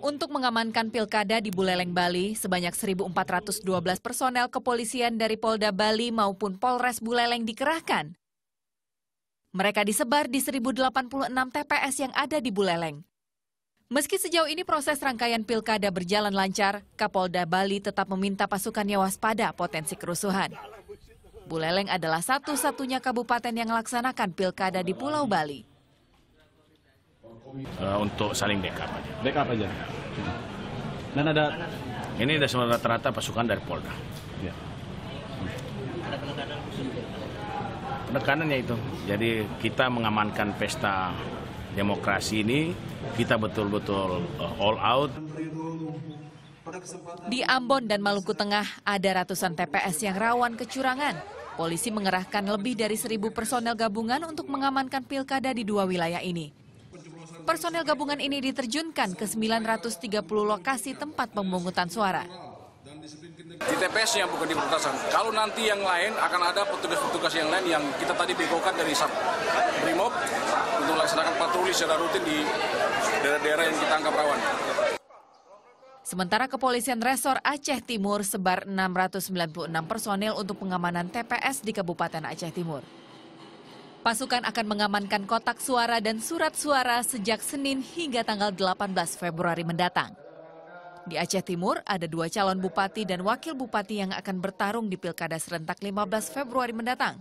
Untuk mengamankan pilkada di Buleleng, Bali, sebanyak 1.412 personel kepolisian dari Polda Bali maupun Polres Buleleng dikerahkan. Mereka disebar di 1.086 TPS yang ada di Buleleng. Meski sejauh ini proses rangkaian pilkada berjalan lancar, Kapolda Bali tetap meminta pasukannya waspada potensi kerusuhan. Buleleng adalah satu-satunya kabupaten yang melaksanakan pilkada di Pulau Bali. Uh, untuk saling backup aja. Backup aja. Dan ada ini ada rata-rata pasukan dari Polda. Ya. ya itu. Jadi kita mengamankan pesta demokrasi ini, kita betul-betul eh, all out. Di Ambon dan Maluku Tengah ada ratusan TPS yang rawan kecurangan. Polisi mengerahkan lebih dari seribu personel gabungan untuk mengamankan pilkada di dua wilayah ini. Personel gabungan ini diterjunkan ke 930 lokasi tempat pemungutan suara. Di tps yang bukan di perbatasan. Kalau nanti yang lain akan ada petugas-petugas yang lain yang kita tadi bekokan dari Sat Brimob untuk melaksanakan patroli secara rutin di daerah-daerah yang kita anggap rawan. Sementara kepolisian resor Aceh Timur sebar 696 personel untuk pengamanan TPS di Kabupaten Aceh Timur. Pasukan akan mengamankan kotak suara dan surat suara sejak Senin hingga tanggal 18 Februari mendatang. Di Aceh Timur, ada dua calon bupati dan wakil bupati yang akan bertarung di Pilkada serentak 15 Februari mendatang.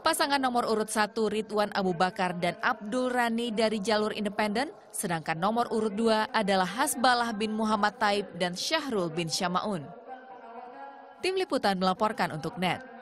Pasangan nomor urut 1 Ridwan Abu Bakar dan Abdul Rani dari jalur independen, sedangkan nomor urut 2 adalah Hasbalah bin Muhammad Taib dan Syahrul bin Syamaun. Tim Liputan melaporkan untuk NET.